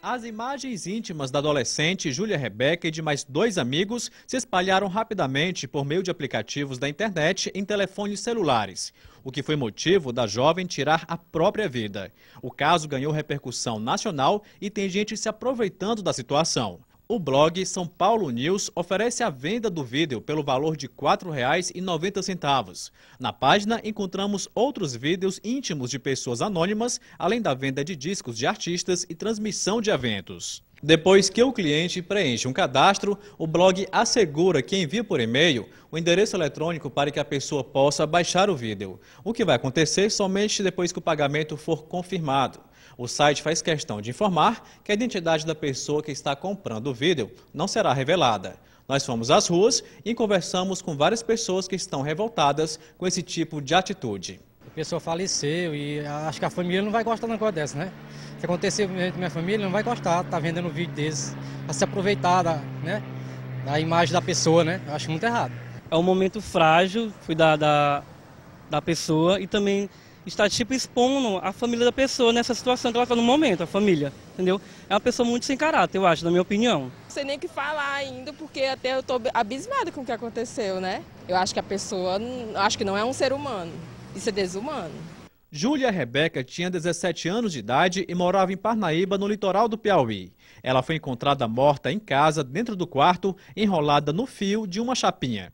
As imagens íntimas da adolescente Júlia Rebeca e de mais dois amigos se espalharam rapidamente por meio de aplicativos da internet em telefones celulares, o que foi motivo da jovem tirar a própria vida. O caso ganhou repercussão nacional e tem gente se aproveitando da situação. O blog São Paulo News oferece a venda do vídeo pelo valor de R$ 4,90. Na página encontramos outros vídeos íntimos de pessoas anônimas, além da venda de discos de artistas e transmissão de eventos. Depois que o cliente preenche um cadastro, o blog assegura que envia por e-mail o endereço eletrônico para que a pessoa possa baixar o vídeo, o que vai acontecer somente depois que o pagamento for confirmado. O site faz questão de informar que a identidade da pessoa que está comprando o vídeo não será revelada. Nós fomos às ruas e conversamos com várias pessoas que estão revoltadas com esse tipo de atitude pessoa faleceu e acho que a família não vai gostar de uma coisa dessa, né? Se acontecer com minha família, não vai gostar, tá vendo um vídeo desse, a tá se aproveitar da, né, da imagem da pessoa, né? Eu acho muito errado. É um momento frágil, fui da, da, da pessoa e também está tipo expondo a família da pessoa nessa situação que ela está no momento, a família, entendeu? É uma pessoa muito sem caráter, eu acho, na minha opinião. Não sei nem o que falar ainda, porque até eu estou abismada com o que aconteceu, né? Eu acho que a pessoa, acho que não é um ser humano. Isso é desumano. Júlia Rebeca tinha 17 anos de idade e morava em Parnaíba, no litoral do Piauí. Ela foi encontrada morta em casa, dentro do quarto, enrolada no fio de uma chapinha.